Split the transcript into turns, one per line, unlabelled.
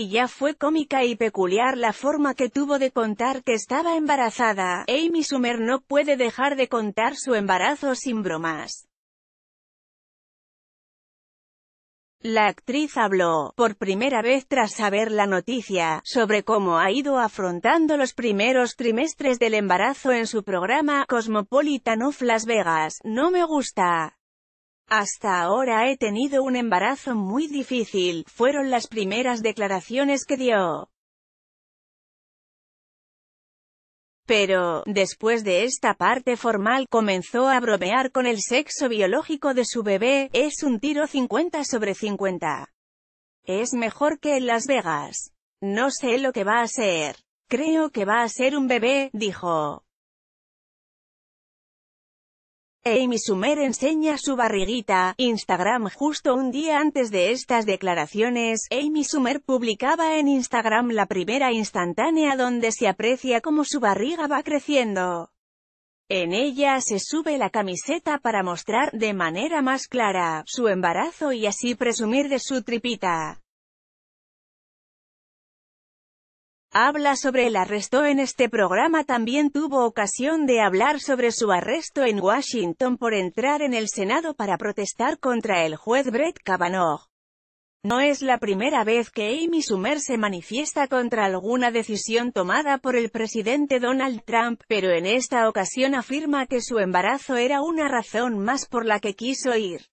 Y ya fue cómica y peculiar la forma que tuvo de contar que estaba embarazada, Amy Schumer no puede dejar de contar su embarazo sin bromas. La actriz habló, por primera vez tras saber la noticia, sobre cómo ha ido afrontando los primeros trimestres del embarazo en su programa Cosmopolitan of Las Vegas. No me gusta. Hasta ahora he tenido un embarazo muy difícil, fueron las primeras declaraciones que dio. Pero, después de esta parte formal, comenzó a bromear con el sexo biológico de su bebé, es un tiro 50 sobre 50. Es mejor que en Las Vegas. No sé lo que va a ser. Creo que va a ser un bebé, dijo. Amy Sumer enseña su barriguita, Instagram Justo un día antes de estas declaraciones, Amy Sumer publicaba en Instagram la primera instantánea donde se aprecia cómo su barriga va creciendo. En ella se sube la camiseta para mostrar, de manera más clara, su embarazo y así presumir de su tripita. habla sobre el arresto en este programa también tuvo ocasión de hablar sobre su arresto en Washington por entrar en el Senado para protestar contra el juez Brett Kavanaugh. No es la primera vez que Amy Schumer se manifiesta contra alguna decisión tomada por el presidente Donald Trump, pero en esta ocasión afirma que su embarazo era una razón más por la que quiso ir.